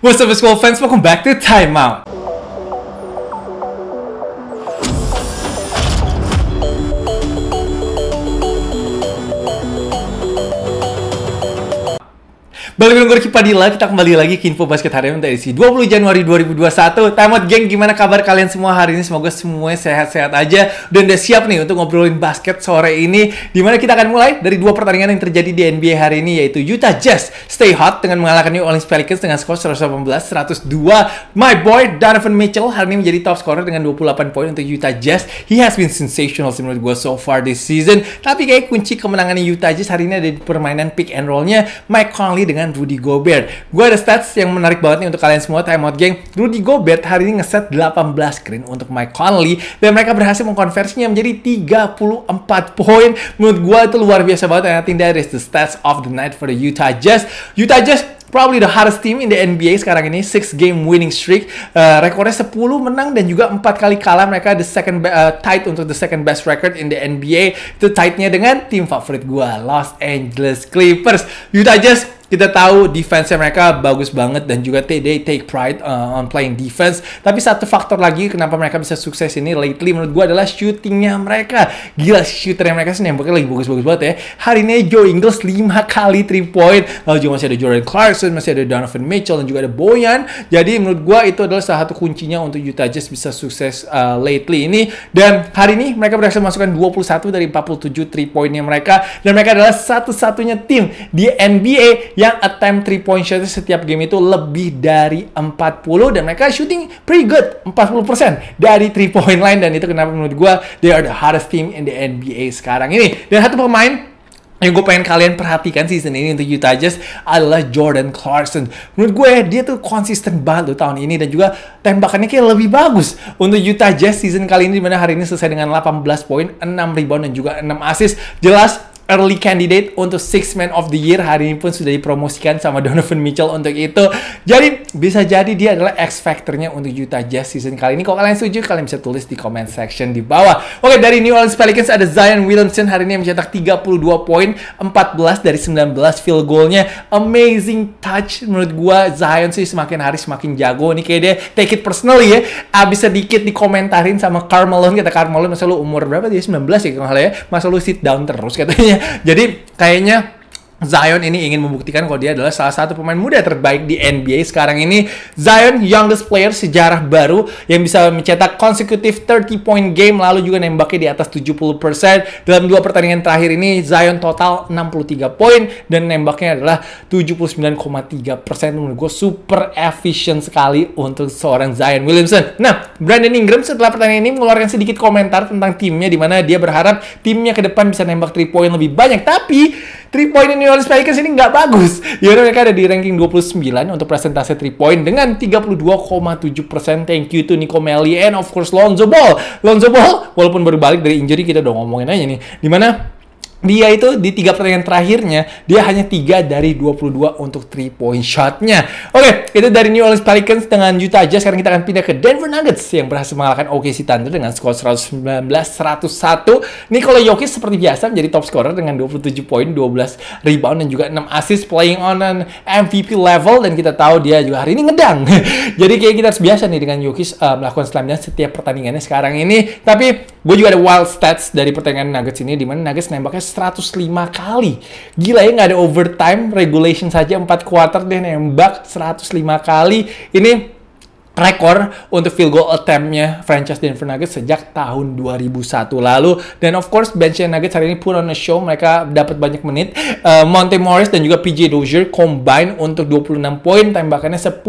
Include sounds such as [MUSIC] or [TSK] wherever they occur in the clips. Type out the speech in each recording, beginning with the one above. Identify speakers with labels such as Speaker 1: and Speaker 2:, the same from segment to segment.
Speaker 1: What's up, Squall fans? Welcome back to Timeout. Balik gue Cipadila, kita kembali lagi ke Info Basket hari ini untuk edisi 20 Januari 2021. Time out geng, gimana kabar kalian semua hari ini? Semoga semuanya sehat-sehat aja dan udah siap nih untuk ngobrolin basket sore ini. Dimana kita akan mulai dari dua pertandingan yang terjadi di NBA hari ini yaitu Utah Jazz stay hot dengan mengalahkan New Orleans Pelicans dengan skor 118-102. My boy Donovan Mitchell hari ini menjadi top scorer dengan 28 poin untuk Utah Jazz. He has been sensational sih menurut gue so far this season. Tapi kayak kunci kemenangan Utah Jazz hari ini ada di permainan pick and rollnya Mike Conley dengan dengan Rudy Gobert. Gue ada stats yang menarik banget nih untuk kalian semua, timeout geng. Rudy Gobert hari ini ngeset 18 screen untuk Mike Conley, dan mereka berhasil mengkonversinya menjadi 34 poin. Menurut gue itu luar biasa banget, and I think that is the stats of the night for the Utah Jazz. Utah Jazz probably the hardest team in the NBA sekarang ini 6 game winning streak uh, rekornya 10 menang dan juga 4 kali kalah mereka the second uh, tight untuk the second best record in the NBA itu tightnya dengan tim favorit gue, Los Angeles Clippers Utah Jazz kita tahu defense mereka bagus banget dan juga they take pride uh, on playing defense. Tapi satu faktor lagi kenapa mereka bisa sukses ini lately menurut gue adalah shootingnya mereka. Gila shooternya mereka sih nembaknya lagi bagus-bagus banget ya. Hari ini Joe Ingles 5 kali 3 point. Lalu juga masih ada Jordan Clarkson, masih ada Donovan Mitchell dan juga ada Boyan. Jadi menurut gue itu adalah salah satu kuncinya untuk Utah Jazz bisa sukses uh, lately ini. Dan hari ini mereka berhasil masukkan 21 dari 47 3 pointnya mereka dan mereka adalah satu-satunya tim di NBA yang attempt 3 point shot setiap game itu lebih dari 40 dan mereka shooting pretty good 40% dari 3 point line dan itu kenapa menurut gue they are the hardest team in the NBA sekarang ini dan satu pemain yang gue pengen kalian perhatikan season ini untuk Utah Jazz adalah Jordan Clarkson. Menurut gue ya, dia tuh konsisten banget loh tahun ini dan juga tembakannya kayak lebih bagus untuk Utah Jazz season kali ini dimana hari ini selesai dengan 18 poin, 6 rebound dan juga 6 assist. Jelas early candidate untuk Six Man of the Year hari ini pun sudah dipromosikan sama Donovan Mitchell untuk itu. Jadi bisa jadi dia adalah X Factor-nya untuk Utah Jazz season kali ini. Kalau kalian setuju, kalian bisa tulis di comment section di bawah. Oke, dari New Orleans Pelicans ada Zion Williamson hari ini yang mencetak 32 poin, 14 dari 19 field goal-nya. Amazing touch menurut gua Zion sih semakin hari semakin jago. nih kayak dia take it personally ya. Abis ah, sedikit dikomentarin sama Carmelo kata Carmelo masa lu umur berapa dia 19 ya kalau ya. Masa lu sit down terus katanya jadi kayaknya Zion ini ingin membuktikan kalau dia adalah salah satu pemain muda terbaik di NBA sekarang ini. Zion youngest player sejarah baru yang bisa mencetak konsekutif 30 point game lalu juga nembaknya di atas 70%. Dalam dua pertandingan terakhir ini Zion total 63 poin dan nembaknya adalah 79,3%. Menurut gue super efficient sekali untuk seorang Zion Williamson. Nah, Brandon Ingram setelah pertandingan ini mengeluarkan sedikit komentar tentang timnya di mana dia berharap timnya ke depan bisa nembak 3 point lebih banyak. Tapi 3 point ini Orleans Pelicans ini nggak bagus. Ya udah mereka ada di ranking 29 untuk presentasi 3 point dengan 32,7 persen. Thank you to Nico Melli and of course Lonzo Ball. Lonzo Ball walaupun baru balik dari injury kita udah ngomongin aja nih. Dimana dia itu di tiga pertandingan terakhirnya dia hanya tiga dari 22 untuk three point shotnya. Oke, okay, itu dari New Orleans Pelicans dengan Utah Jazz. Sekarang kita akan pindah ke Denver Nuggets yang berhasil mengalahkan OKC Thunder dengan skor 119-101. Nikola Jokic seperti biasa menjadi top scorer dengan 27 poin, 12 rebound dan juga 6 assist playing on an MVP level dan kita tahu dia juga hari ini ngedang. [LAUGHS] Jadi kayak kita harus biasa nih dengan Jokic uh, melakukan slam setiap pertandingannya sekarang ini. Tapi Gue juga ada wild stats dari pertandingan Nuggets ini, dimana Nuggets nembaknya 105 kali. Gila ya, nggak ada overtime, regulation saja 4 quarter dia nembak 105 kali. Ini rekor untuk field goal attempt-nya franchise Denver Nuggets sejak tahun 2001 lalu. Dan of course, bench Nuggets hari ini put on a show. Mereka dapat banyak menit. Uh, Monte Morris dan juga PJ Dozier combine untuk 26 poin. Tembakannya 10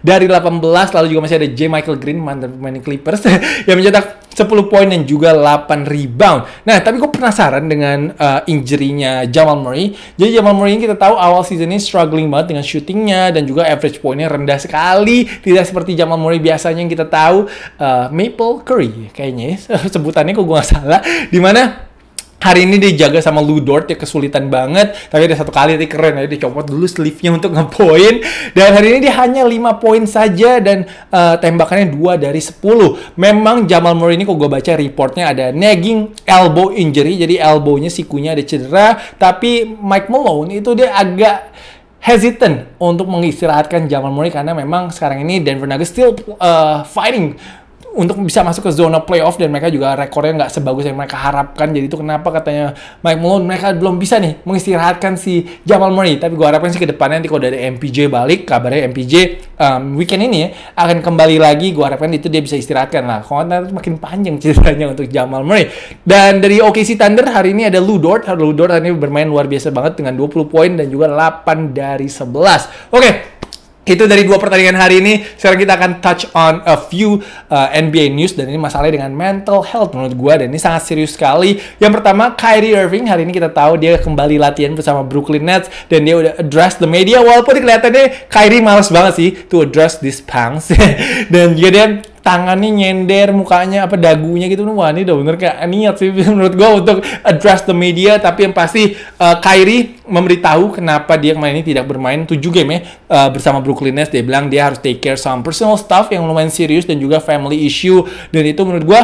Speaker 1: dari 18. Lalu juga masih ada J. Michael Green, mantan pemain Clippers, [LAUGHS] yang mencetak 10 poin dan juga 8 rebound. Nah, tapi gue penasaran dengan uh, injury-nya Jamal Murray. Jadi Jamal Murray ini kita tahu awal season ini struggling banget dengan shootingnya dan juga average poinnya rendah sekali. Tidak seperti Jamal Murray biasanya yang kita tahu uh, Maple Curry kayaknya ya, [LAUGHS] sebutannya kok gue nggak salah. Dimana hari ini dijaga sama Ludort ya kesulitan banget tapi ada satu kali tadi keren ya dicopot dulu sleeve-nya untuk ngepoin dan hari ini dia hanya 5 poin saja dan uh, tembakannya 2 dari 10 memang Jamal Murray ini kok gue baca reportnya ada nagging elbow injury jadi elbownya sikunya ada cedera tapi Mike Malone itu dia agak hesitant untuk mengistirahatkan Jamal Murray karena memang sekarang ini Denver Nuggets still uh, fighting untuk bisa masuk ke zona playoff dan mereka juga rekornya nggak sebagus yang mereka harapkan. Jadi itu kenapa katanya Mike Malone mereka belum bisa nih mengistirahatkan si Jamal Murray. Tapi gue harapkan sih ke depannya nanti kalau dari MPJ balik, kabarnya MPJ um, weekend ini ya, akan kembali lagi. Gue harapkan itu dia bisa istirahatkan lah. Kalau nanti makin panjang [LAUGHS] ceritanya untuk Jamal Murray. Dan dari OKC Thunder hari ini ada Lou Dort. Lou hari ini bermain luar biasa banget dengan 20 poin dan juga 8 dari 11. Oke, okay. Itu dari dua pertandingan hari ini. Sekarang kita akan touch on a few uh, NBA news dan ini masalahnya dengan mental health menurut gue dan ini sangat serius sekali. Yang pertama Kyrie Irving hari ini kita tahu dia kembali latihan bersama Brooklyn Nets dan dia udah address the media walaupun kelihatannya Kyrie males banget sih to address this punks [LAUGHS] dan juga dia tangannya nyender mukanya apa dagunya gitu wah ini udah bener kayak niat sih [LAUGHS] menurut gue untuk address the media tapi yang pasti uh, Kyrie memberitahu kenapa dia kemarin ini tidak bermain tujuh game ya uh, bersama Brooklyn Nets dia bilang dia harus take care some personal stuff yang lumayan serius dan juga family issue dan itu menurut gue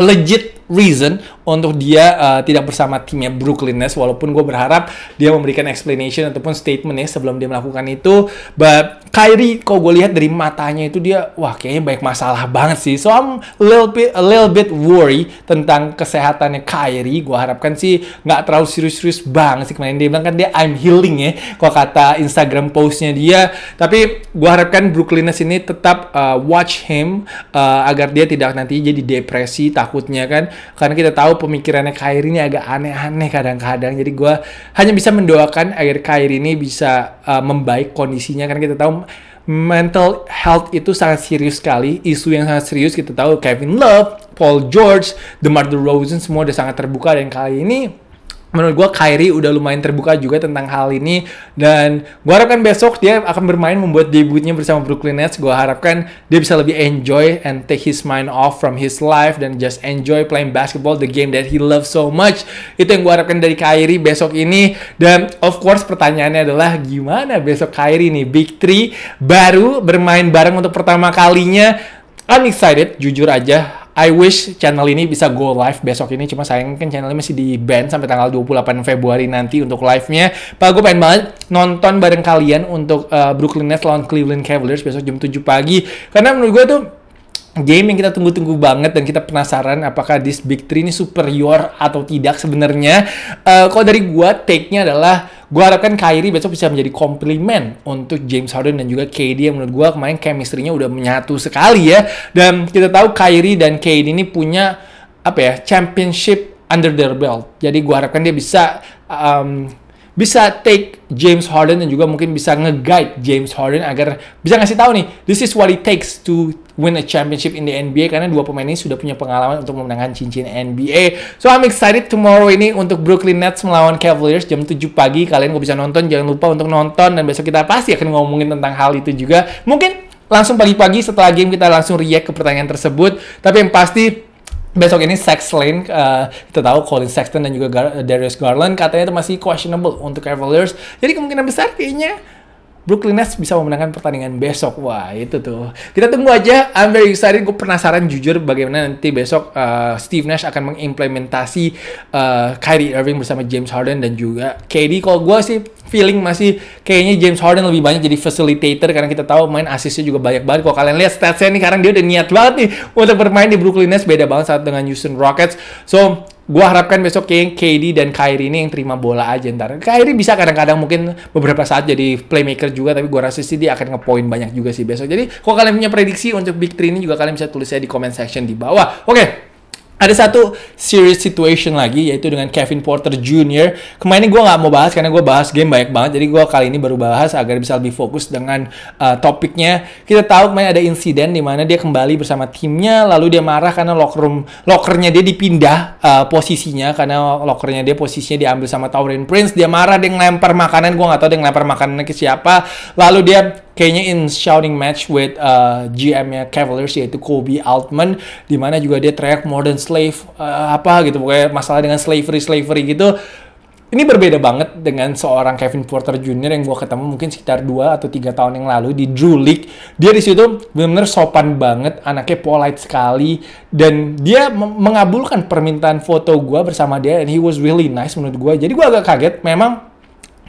Speaker 1: legit reason untuk dia uh, tidak bersama timnya Brooklyn Nets walaupun gue berharap dia memberikan explanation ataupun statementnya sebelum dia melakukan itu but Kyrie kok gue lihat dari matanya itu dia wah kayaknya banyak masalah banget sih so I'm a little bit a little bit worry tentang kesehatannya Kyrie gue harapkan sih nggak terlalu serius-serius banget sih kemarin dia bilang kan dia I'm healing ya kok kata Instagram postnya dia tapi gue harapkan Brooklyn Nets ini tetap uh, watch him uh, agar dia tidak nanti jadi depresi takutnya kan karena kita tahu pemikirannya Kairi ini agak aneh-aneh kadang-kadang jadi gue hanya bisa mendoakan agar Kairi ini bisa uh, membaik kondisinya karena kita tahu mental health itu sangat serius sekali isu yang sangat serius kita tahu Kevin Love, Paul George, DeMar DeRozan semua udah sangat terbuka dan kali ini menurut gue Kyrie udah lumayan terbuka juga tentang hal ini dan gue harapkan besok dia akan bermain membuat debutnya bersama Brooklyn Nets gue harapkan dia bisa lebih enjoy and take his mind off from his life dan just enjoy playing basketball the game that he loves so much itu yang gue harapkan dari Kyrie besok ini dan of course pertanyaannya adalah gimana besok Kyrie nih Big Three baru bermain bareng untuk pertama kalinya I'm excited, jujur aja I wish channel ini bisa go live besok ini, cuma sayang kan channel ini masih di band sampai tanggal 28 Februari nanti untuk live-nya. Pak, gue pengen banget nonton bareng kalian untuk uh, Brooklyn Nets lawan Cleveland Cavaliers besok jam 7 pagi. Karena menurut gue tuh game yang kita tunggu-tunggu banget dan kita penasaran apakah this big three ini superior atau tidak sebenarnya. Uh, kalau dari gue, take-nya adalah Gue harapkan Kyrie besok bisa menjadi komplimen untuk James Harden dan juga KD yang menurut gue kemarin chemistry-nya udah menyatu sekali ya. Dan kita tahu Kyrie dan KD ini punya apa ya championship under their belt. Jadi gue harapkan dia bisa um, bisa take James Harden dan juga mungkin bisa nge-guide James Harden agar bisa ngasih tahu nih, this is what it takes to win a championship in the NBA karena dua pemain ini sudah punya pengalaman untuk memenangkan cincin NBA. So I'm excited tomorrow ini untuk Brooklyn Nets melawan Cavaliers jam 7 pagi. Kalian gak bisa nonton, jangan lupa untuk nonton dan besok kita pasti akan ngomongin tentang hal itu juga. Mungkin langsung pagi-pagi setelah game kita langsung react ke pertanyaan tersebut. Tapi yang pasti Besok ini Sex Lane, uh, kita tahu Colin Sexton dan juga Gar eh, Darius Garland katanya itu masih questionable untuk Cavaliers. Jadi kemungkinan besar kayaknya Brooklyn Nets bisa memenangkan pertandingan besok. Wah, itu tuh. Kita tunggu aja. I'm very excited. Gue penasaran jujur bagaimana nanti besok uh, Steve Nash akan mengimplementasi uh, Kyrie Irving bersama James Harden dan juga KD. Kalau gue sih feeling masih kayaknya James Harden lebih banyak jadi facilitator karena kita tahu main asisnya juga banyak banget. Kalau kalian lihat statsnya nih sekarang dia udah niat banget nih untuk bermain di Brooklyn Nets beda banget saat dengan Houston Rockets. So gua harapkan besok kayaknya KD dan Kyrie ini yang terima bola aja ntar. Kyrie bisa kadang-kadang mungkin beberapa saat jadi playmaker juga, tapi gua rasa sih dia akan ngepoint banyak juga sih besok. Jadi kalau kalian punya prediksi untuk Big Three ini juga kalian bisa tulisnya di comment section di bawah. Oke, okay ada satu serious situation lagi yaitu dengan Kevin Porter Jr. Kemarin gue nggak mau bahas karena gue bahas game banyak banget jadi gue kali ini baru bahas agar bisa lebih fokus dengan uh, topiknya. Kita tahu kemarin ada insiden di mana dia kembali bersama timnya lalu dia marah karena locker room lockernya dia dipindah uh, posisinya karena lockernya dia posisinya diambil sama Taurin Prince. Dia marah dengan lempar makanan gue nggak tahu dengan lempar makanan ke siapa. Lalu dia kayaknya in shouting match with uh, GM-nya Cavaliers yaitu Kobe Altman di mana juga dia teriak modern slave uh, apa gitu pokoknya masalah dengan slavery slavery gitu ini berbeda banget dengan seorang Kevin Porter Jr. yang gue ketemu mungkin sekitar 2 atau 3 tahun yang lalu di Drew League. Dia di situ benar-benar sopan banget, anaknya polite sekali, dan dia mengabulkan permintaan foto gue bersama dia, and he was really nice menurut gue. Jadi gue agak kaget, memang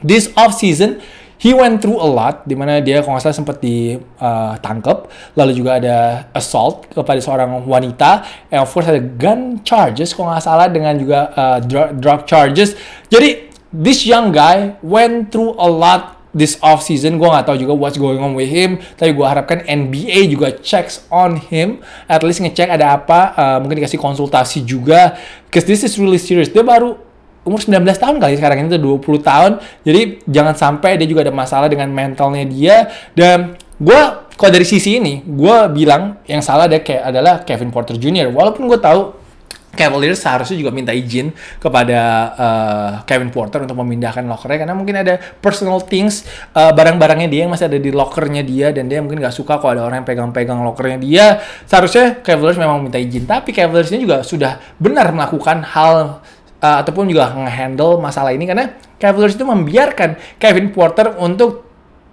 Speaker 1: this off season he went through a lot di mana dia kalau nggak salah sempat ditangkap eh, lalu juga ada assault kepada seorang wanita and of course ada gun charges kalau nggak salah dengan juga uh, drug, charges jadi this young guy went through a lot this off season gue nggak tahu juga what's going on with him tapi gue harapkan NBA juga checks on him at least ngecek ada apa uh, mungkin dikasih konsultasi juga cause this is really serious dia baru umur 19 tahun kali sekarang ini tuh 20 tahun. Jadi jangan sampai dia juga ada masalah dengan mentalnya dia. Dan gue kalau dari sisi ini, gue bilang yang salah deh kayak adalah Kevin Porter Jr. Walaupun gue tahu Cavaliers seharusnya juga minta izin kepada uh, Kevin Porter untuk memindahkan lockernya karena mungkin ada personal things uh, barang-barangnya dia yang masih ada di lockernya dia dan dia mungkin nggak suka kalau ada orang yang pegang-pegang lockernya dia seharusnya Cavaliers memang minta izin tapi Cavaliersnya juga sudah benar melakukan hal uh, ataupun juga ngehandle masalah ini karena Cavaliers itu membiarkan Kevin Porter untuk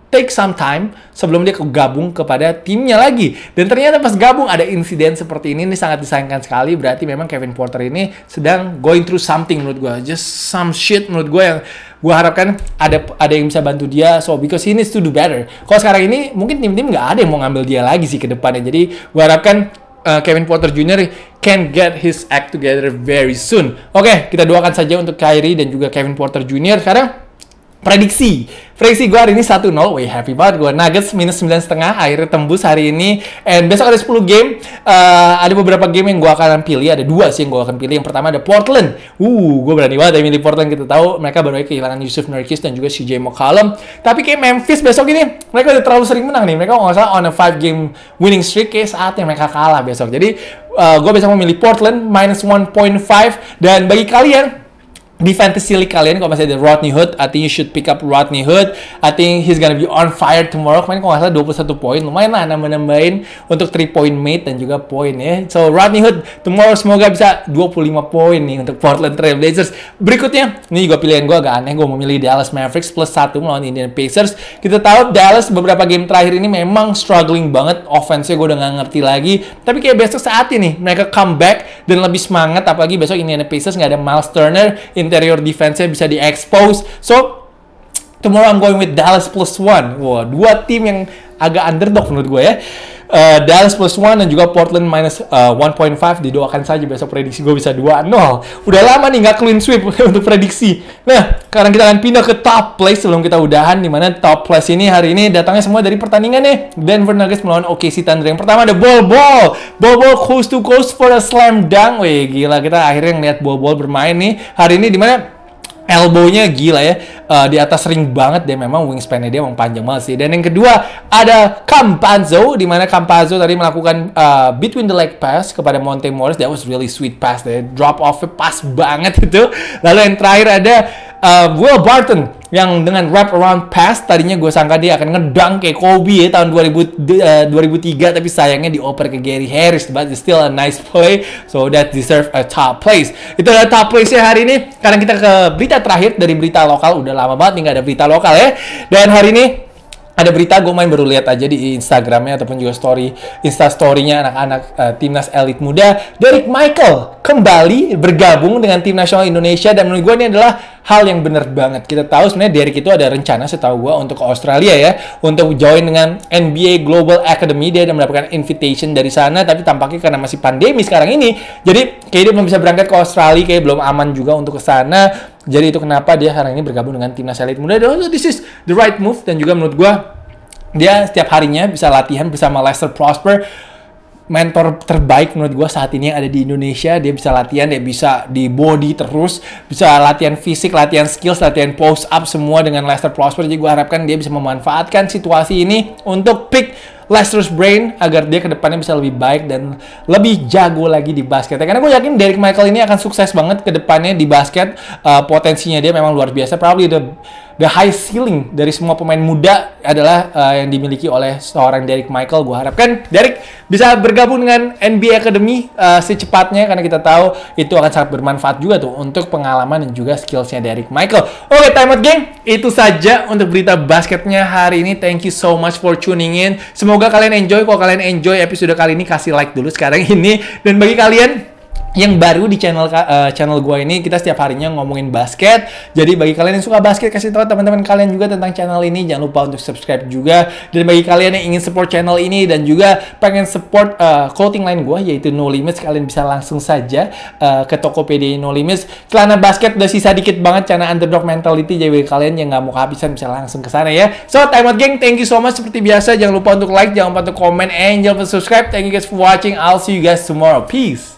Speaker 1: take some time sebelum dia gabung kepada timnya lagi. Dan ternyata pas gabung ada insiden seperti ini, ini sangat disayangkan sekali. Berarti memang Kevin Porter ini sedang going through something menurut gue. Just some shit menurut gue yang gue harapkan ada ada yang bisa bantu dia. So because he needs to do better. Kalau sekarang ini mungkin tim-tim nggak ada yang mau ngambil dia lagi sih ke depannya. Jadi gue harapkan uh, Kevin Porter Jr can get his act together very soon. Oke, okay, kita doakan saja untuk Kyrie dan juga Kevin Porter Jr. Sekarang prediksi. Prediksi gue hari ini 1-0. Wih, happy banget gue. Nuggets minus setengah Akhirnya tembus hari ini. And besok ada 10 game. Uh, ada beberapa game yang gue akan pilih. Ada dua sih yang gue akan pilih. Yang pertama ada Portland. Uh, gue berani banget ya milih Portland. Kita tahu mereka baru kehilangan Yusuf Nurkic dan juga CJ McCollum. Tapi kayak Memphis besok ini, mereka udah terlalu sering menang nih. Mereka nggak salah on a 5 game winning streak. Kayak yang mereka kalah besok. Jadi, uh, eh, gue besok memilih Portland minus 1.5. Dan bagi kalian, di fantasy league kalian kalau misalnya ada Rodney Hood, I think you should pick up Rodney Hood. I think he's gonna be on fire tomorrow. Kemarin kalau nggak salah 21 poin, lumayan lah nambah-nambahin untuk 3 point mate dan juga poin ya. So Rodney Hood tomorrow semoga bisa 25 poin nih untuk Portland Trail Blazers. Berikutnya, ini juga pilihan gue agak aneh, gue memilih Dallas Mavericks plus 1 melawan Indian Pacers. Kita tahu Dallas beberapa game terakhir ini memang struggling banget, offense gue udah nggak ngerti lagi. Tapi kayak besok saat ini mereka comeback dan lebih semangat, apalagi besok Indian Pacers nggak ada Miles Turner, interior defense-nya bisa expose. So, [TSK] tomorrow I'm going with Dallas plus one. Wah, wow, dua tim yang agak underdog menurut gue ya uh, Dallas plus 1 dan juga Portland minus uh, eh, 1.5 didoakan saja besok prediksi gue bisa 2-0 udah lama nih nggak clean sweep [LAUGHS] untuk prediksi nah sekarang kita akan pindah ke top place sebelum kita udahan dimana top place ini hari ini datangnya semua dari pertandingan nih Denver Nuggets melawan OKC Thunder yang pertama ada ball ball, ball ball coast to coast for a slam dunk wih gila kita akhirnya ngeliat ball ball bermain nih hari ini dimana elbownya gila ya. Uh, di atas ring banget deh memang wingspannya dia memang panjang banget sih. Dan yang kedua ada Campazzo di mana Campazzo tadi melakukan uh, between the leg pass kepada Monte Morris. That was really sweet pass deh. Drop off pas banget itu. Lalu yang terakhir ada uh, Will Barton yang dengan wrap around pass tadinya gue sangka dia akan ngedang kayak Kobe ya tahun 2000, uh, 2003 tapi sayangnya dioper ke Gary Harris but it's still a nice play so that deserve a top place itu adalah top place ya hari ini karena kita ke berita terakhir dari berita lokal udah lama banget nih gak ada berita lokal ya dan hari ini ada berita gue main baru lihat aja di Instagramnya ataupun juga story Insta storynya anak-anak uh, timnas elit muda Derek Michael kembali bergabung dengan tim nasional Indonesia dan menurut gue ini adalah hal yang bener banget. Kita tahu sebenarnya Derek itu ada rencana setahu gue untuk ke Australia ya, untuk join dengan NBA Global Academy dia ada mendapatkan invitation dari sana tapi tampaknya karena masih pandemi sekarang ini, jadi kayak dia belum bisa berangkat ke Australia, kayak belum aman juga untuk ke sana. Jadi itu kenapa dia hari ini bergabung dengan timnas elit muda. Dan this is the right move dan juga menurut gue dia setiap harinya bisa latihan bersama Lester Prosper mentor terbaik menurut gue saat ini yang ada di Indonesia. Dia bisa latihan, dia bisa di body terus, bisa latihan fisik, latihan skills, latihan post up semua dengan Lester Prosper. Jadi gue harapkan dia bisa memanfaatkan situasi ini untuk pick Leicester's brain agar dia kedepannya bisa lebih baik dan lebih jago lagi di basket. Karena gue yakin Derek Michael ini akan sukses banget kedepannya di basket. Uh, potensinya dia memang luar biasa. Probably the the high ceiling dari semua pemain muda adalah uh, yang dimiliki oleh seorang Derek Michael. Gue harapkan Derek bisa bergabung dengan NBA Academy uh, secepatnya karena kita tahu itu akan sangat bermanfaat juga tuh untuk pengalaman dan juga skillsnya Derek Michael. Oke, okay, time out, geng. Itu saja untuk berita basketnya hari ini. Thank you so much for tuning in. Semoga Semoga kalian enjoy. Kalau kalian enjoy episode kali ini kasih like dulu sekarang ini dan bagi kalian yang baru di channel uh, channel gue ini kita setiap harinya ngomongin basket jadi bagi kalian yang suka basket kasih tahu teman-teman kalian juga tentang channel ini jangan lupa untuk subscribe juga dan bagi kalian yang ingin support channel ini dan juga pengen support uh, clothing line gue yaitu No Limits kalian bisa langsung saja uh, ke pd No Limits celana basket udah sisa dikit banget celana underdog mentality jadi bagi kalian yang nggak mau kehabisan bisa langsung ke sana ya so time out geng thank you so much seperti biasa jangan lupa untuk like jangan lupa untuk comment, and jangan lupa subscribe thank you guys for watching I'll see you guys tomorrow peace